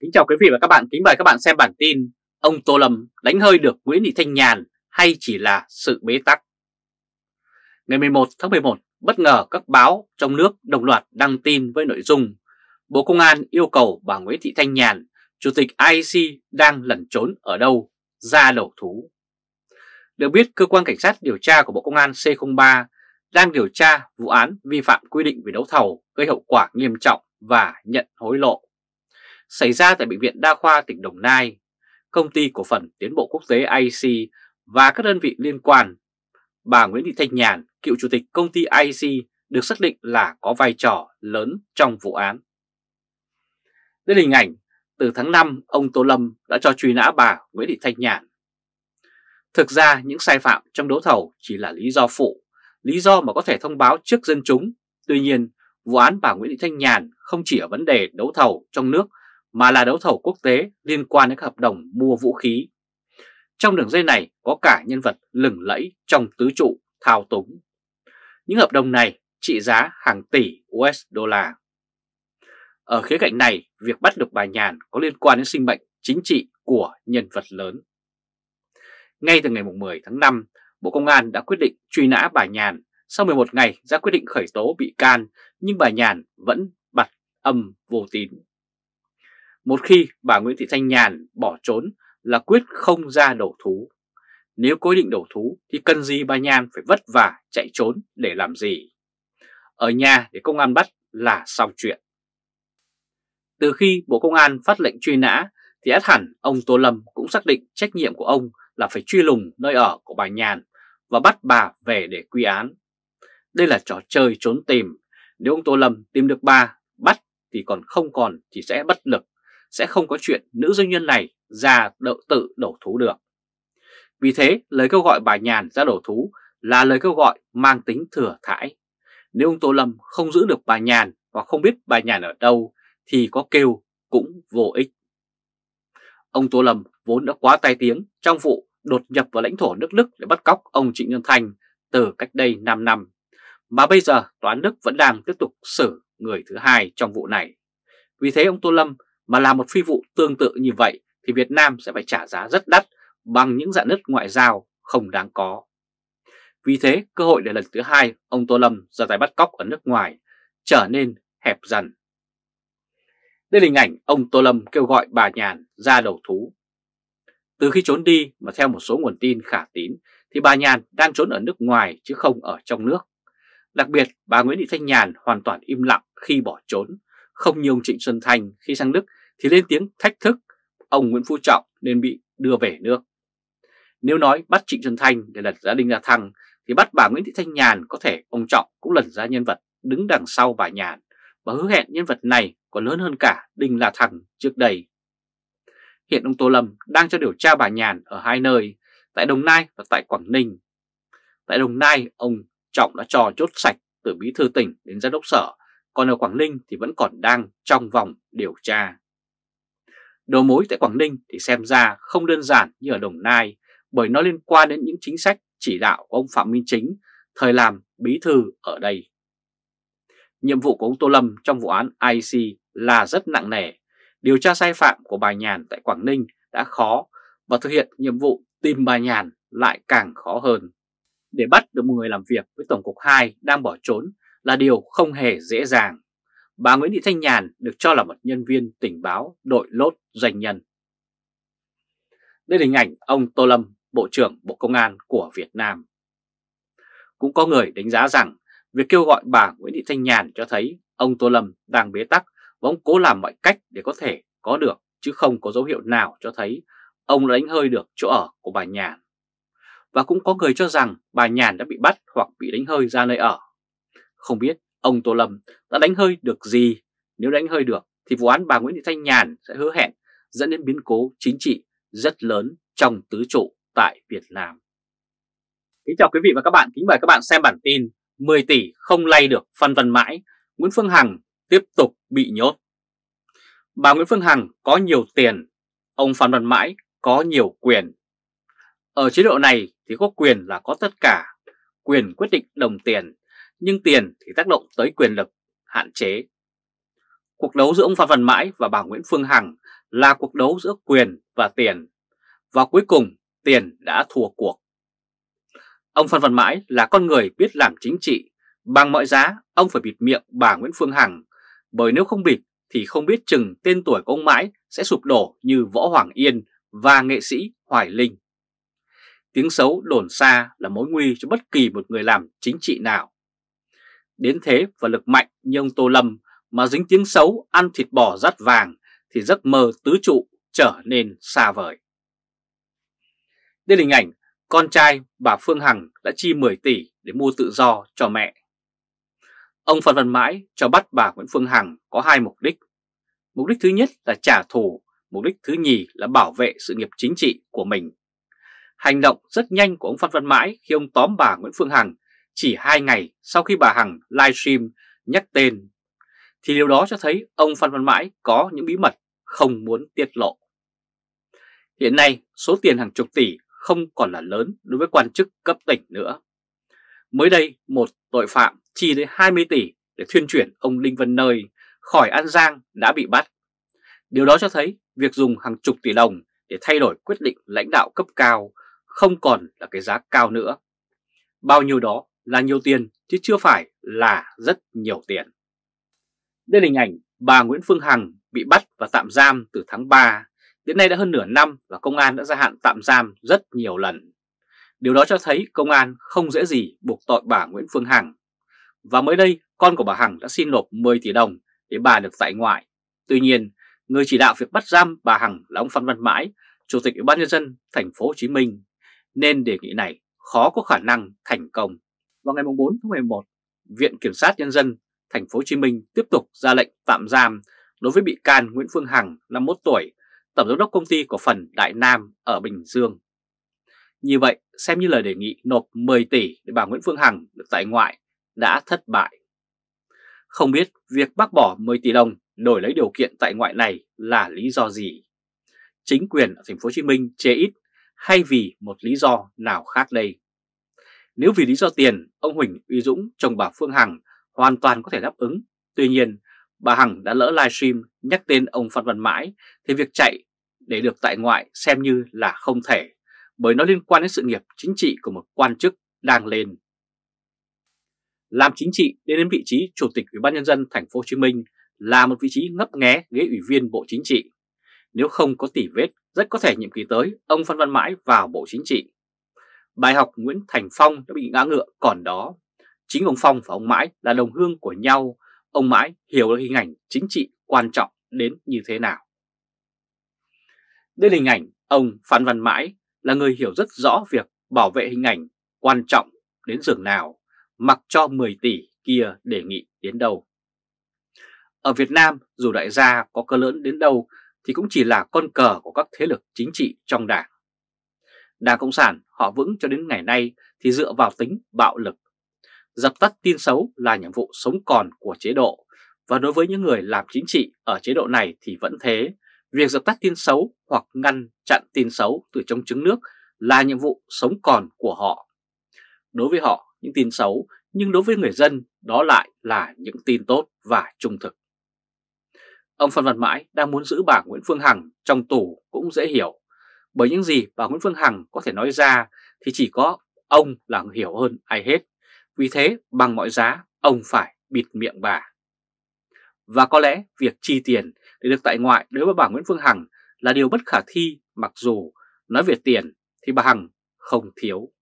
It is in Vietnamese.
Kính chào quý vị và các bạn, kính mời các bạn xem bản tin Ông Tô Lâm đánh hơi được Nguyễn Thị Thanh Nhàn hay chỉ là sự bế tắc? Ngày 11 tháng 11, bất ngờ các báo trong nước đồng loạt đăng tin với nội dung Bộ Công an yêu cầu bà Nguyễn Thị Thanh Nhàn, Chủ tịch IEC đang lẩn trốn ở đâu, ra đầu thú. Được biết, Cơ quan Cảnh sát điều tra của Bộ Công an C03 đang điều tra vụ án vi phạm quy định về đấu thầu gây hậu quả nghiêm trọng và nhận hối lộ xảy ra tại Bệnh viện Đa khoa tỉnh Đồng Nai, Công ty Cổ phần Tiến bộ Quốc tế IC và các đơn vị liên quan. Bà Nguyễn Thị Thanh Nhàn, cựu chủ tịch công ty IC được xác định là có vai trò lớn trong vụ án. Đây là hình ảnh từ tháng 5 ông Tô Lâm đã cho truy nã bà Nguyễn Thị Thanh Nhàn. Thực ra những sai phạm trong đấu thầu chỉ là lý do phụ, lý do mà có thể thông báo trước dân chúng. Tuy nhiên, vụ án bà Nguyễn Thị Thanh Nhàn không chỉ ở vấn đề đấu thầu trong nước mà là đấu thầu quốc tế liên quan đến các hợp đồng mua vũ khí. Trong đường dây này có cả nhân vật lừng lẫy trong tứ trụ thao túng. Những hợp đồng này trị giá hàng tỷ USD. Ở khía cạnh này, việc bắt được bà Nhàn có liên quan đến sinh mệnh chính trị của nhân vật lớn. Ngay từ ngày 10 tháng 5, Bộ Công an đã quyết định truy nã bà Nhàn. Sau 11 ngày ra quyết định khởi tố bị can, nhưng bà Nhàn vẫn bật âm vô tín. Một khi bà Nguyễn Thị Thanh Nhàn bỏ trốn là quyết không ra đầu thú. Nếu cố định đầu thú thì cần gì bà Nhàn phải vất vả chạy trốn để làm gì? Ở nhà để công an bắt là xong chuyện. Từ khi Bộ Công an phát lệnh truy nã thì át hẳn ông Tô Lâm cũng xác định trách nhiệm của ông là phải truy lùng nơi ở của bà Nhàn và bắt bà về để quy án. Đây là trò chơi trốn tìm, nếu ông Tô Lâm tìm được bà, bắt thì còn không còn thì sẽ bất lực sẽ không có chuyện nữ doanh nhân này ra đậu tự đổ thú được. Vì thế, lời kêu gọi bà Nhàn ra đổ thú là lời kêu gọi mang tính thừa thãi. Nếu ông Tô Lâm không giữ được bà Nhàn và không biết bà Nhàn ở đâu thì có kêu cũng vô ích. Ông Tô Lâm vốn đã quá tai tiếng trong vụ đột nhập vào lãnh thổ nước Đức để bắt cóc ông Trịnh Nhân Thành từ cách đây 5 năm, mà bây giờ Tòa án Đức vẫn đang tiếp tục xử người thứ hai trong vụ này. Vì thế ông Tô Lâm mà làm một phi vụ tương tự như vậy thì Việt Nam sẽ phải trả giá rất đắt bằng những dạn nứt ngoại giao không đáng có. Vì thế, cơ hội để lần thứ hai ông Tô Lâm ra tay bắt cóc ở nước ngoài trở nên hẹp dần. Đây là hình ảnh ông Tô Lâm kêu gọi bà Nhàn ra đầu thú. Từ khi trốn đi mà theo một số nguồn tin khả tín thì bà Nhàn đang trốn ở nước ngoài chứ không ở trong nước. Đặc biệt, bà Nguyễn Thị Thanh Nhàn hoàn toàn im lặng khi bỏ trốn không như ông Trịnh Xuân Thành khi sang Đức thì lên tiếng thách thức ông Nguyễn Phú Trọng nên bị đưa về nước. Nếu nói bắt Trịnh Xuân Thành để lật ra Đinh La Thăng thì bắt bà Nguyễn Thị Thanh Nhàn có thể ông Trọng cũng lật ra nhân vật đứng đằng sau bà Nhàn và hứa hẹn nhân vật này còn lớn hơn cả Đinh La Thăng trước đây. Hiện ông Tô Lâm đang cho điều tra bà Nhàn ở hai nơi, tại Đồng Nai và tại Quảng Ninh. Tại Đồng Nai, ông Trọng đã trò chốt sạch từ bí thư tỉnh đến giám đốc sở còn ở Quảng Ninh thì vẫn còn đang trong vòng điều tra. Đầu mối tại Quảng Ninh thì xem ra không đơn giản như ở Đồng Nai bởi nó liên quan đến những chính sách chỉ đạo của ông Phạm Minh Chính thời làm bí thư ở đây. Nhiệm vụ của ông Tô Lâm trong vụ án IC là rất nặng nề. Điều tra sai phạm của bà Nhàn tại Quảng Ninh đã khó và thực hiện nhiệm vụ tìm bà Nhàn lại càng khó hơn. Để bắt được một người làm việc với Tổng cục 2 đang bỏ trốn là điều không hề dễ dàng. Bà Nguyễn Thị Thanh Nhàn được cho là một nhân viên tình báo đội lốt doanh nhân. Đây là hình ảnh ông Tô Lâm, Bộ trưởng Bộ Công an của Việt Nam. Cũng có người đánh giá rằng việc kêu gọi bà Nguyễn Thị Thanh Nhàn cho thấy ông Tô Lâm đang bế tắc và ông cố làm mọi cách để có thể có được chứ không có dấu hiệu nào cho thấy ông đã đánh hơi được chỗ ở của bà Nhàn. Và cũng có người cho rằng bà Nhàn đã bị bắt hoặc bị đánh hơi ra nơi ở không biết ông Tô Lâm đã đánh hơi được gì? Nếu đánh hơi được thì vụ án bà Nguyễn Thị Thanh Nhàn sẽ hứa hẹn dẫn đến biến cố chính trị rất lớn trong tứ trụ tại Việt Nam. Kính chào quý vị và các bạn, kính mời các bạn xem bản tin 10 tỷ không lay được Phan Văn Mãi, Nguyễn Phương Hằng tiếp tục bị nhốt. Bà Nguyễn Phương Hằng có nhiều tiền, ông Phan Văn Mãi có nhiều quyền. Ở chế độ này thì có quyền là có tất cả, quyền quyết định đồng tiền nhưng tiền thì tác động tới quyền lực, hạn chế. Cuộc đấu giữa ông Phan Văn Mãi và bà Nguyễn Phương Hằng là cuộc đấu giữa quyền và tiền, và cuối cùng tiền đã thua cuộc. Ông Phan Văn Mãi là con người biết làm chính trị, bằng mọi giá ông phải bịt miệng bà Nguyễn Phương Hằng, bởi nếu không bịt thì không biết chừng tên tuổi của ông Mãi sẽ sụp đổ như Võ Hoàng Yên và nghệ sĩ Hoài Linh. Tiếng xấu đồn xa là mối nguy cho bất kỳ một người làm chính trị nào đến thế và lực mạnh như ông Tô Lâm mà dính tiếng xấu ăn thịt bò rắt vàng thì giấc mơ tứ trụ trở nên xa vời. Đây là hình ảnh con trai bà Phương Hằng đã chi 10 tỷ để mua tự do cho mẹ. Ông Phan Văn Mãi cho bắt bà Nguyễn Phương Hằng có hai mục đích. Mục đích thứ nhất là trả thù, mục đích thứ nhì là bảo vệ sự nghiệp chính trị của mình. Hành động rất nhanh của ông Phan Văn Mãi khi ông tóm bà Nguyễn Phương Hằng chỉ 2 ngày sau khi bà Hằng livestream nhắc tên, thì điều đó cho thấy ông Phan Văn Mãi có những bí mật không muốn tiết lộ. Hiện nay, số tiền hàng chục tỷ không còn là lớn đối với quan chức cấp tỉnh nữa. Mới đây, một tội phạm chi tới 20 tỷ để thuyên chuyển ông Đinh Văn Nơi khỏi An Giang đã bị bắt. Điều đó cho thấy việc dùng hàng chục tỷ đồng để thay đổi quyết định lãnh đạo cấp cao không còn là cái giá cao nữa. Bao nhiêu đó là nhiều tiền chứ chưa phải là rất nhiều tiền. Đây là hình ảnh bà Nguyễn Phương Hằng bị bắt và tạm giam từ tháng 3, đến nay đã hơn nửa năm và công an đã gia hạn tạm giam rất nhiều lần. Điều đó cho thấy công an không dễ gì buộc tội bà Nguyễn Phương Hằng. Và mới đây, con của bà Hằng đã xin nộp 10 tỷ đồng để bà được tại ngoại. Tuy nhiên, người chỉ đạo việc bắt giam bà Hằng là ông Phan Văn Mãi, Chủ tịch Ủy ban nhân dân thành phố Hồ Chí Minh, nên đề nghị này khó có khả năng thành công vào ngày 4 tháng 11, Viện Kiểm sát Nhân dân Thành phố Hồ Chí Minh tiếp tục ra lệnh tạm giam đối với bị can Nguyễn Phương Hằng, 51 tuổi, tổng giám đốc công ty cổ phần Đại Nam ở Bình Dương. Như vậy, xem như lời đề nghị nộp 10 tỷ để bà Nguyễn Phương Hằng được tại ngoại đã thất bại. Không biết việc bác bỏ 10 tỷ đồng đổi lấy điều kiện tại ngoại này là lý do gì? Chính quyền ở thành phố Hồ Chí Minh chế ít hay vì một lý do nào khác đây? Nếu vì lý do tiền, ông Huỳnh Uy Dũng chồng bà Phương Hằng hoàn toàn có thể đáp ứng. Tuy nhiên, bà Hằng đã lỡ livestream nhắc tên ông Phan Văn Mãi thì việc chạy để được tại ngoại xem như là không thể bởi nó liên quan đến sự nghiệp chính trị của một quan chức đang lên. Làm chính trị đến đến vị trí chủ tịch Ủy ban nhân dân thành phố Hồ Chí Minh là một vị trí ngấp nghé ghế ủy viên Bộ Chính trị. Nếu không có tỷ vết, rất có thể nhiệm kỳ tới ông Phan Văn Mãi vào Bộ Chính trị bài học Nguyễn Thành Phong đã bị ngã ngựa còn đó. Chính ông Phong và ông Mãi là đồng hương của nhau, ông Mãi hiểu được hình ảnh chính trị quan trọng đến như thế nào. Đây là hình ảnh ông Phan Văn Mãi là người hiểu rất rõ việc bảo vệ hình ảnh quan trọng đến giường nào, mặc cho 10 tỷ kia đề nghị đến đâu. Ở Việt Nam, dù đại gia có cơ lớn đến đâu thì cũng chỉ là con cờ của các thế lực chính trị trong đảng. Đảng Cộng sản họ vững cho đến ngày nay thì dựa vào tính bạo lực. Dập tắt tin xấu là nhiệm vụ sống còn của chế độ, và đối với những người làm chính trị ở chế độ này thì vẫn thế. Việc dập tắt tin xấu hoặc ngăn chặn tin xấu từ trong trứng nước là nhiệm vụ sống còn của họ. Đối với họ, những tin xấu, nhưng đối với người dân, đó lại là những tin tốt và trung thực. Ông Phan Văn Mãi đang muốn giữ bà Nguyễn Phương Hằng trong tù cũng dễ hiểu. Bởi những gì bà Nguyễn Phương Hằng có thể nói ra thì chỉ có ông là hiểu hơn ai hết. Vì thế bằng mọi giá ông phải bịt miệng bà. Và có lẽ việc chi tiền để được tại ngoại đối với bà Nguyễn Phương Hằng là điều bất khả thi mặc dù nói về tiền thì bà Hằng không thiếu.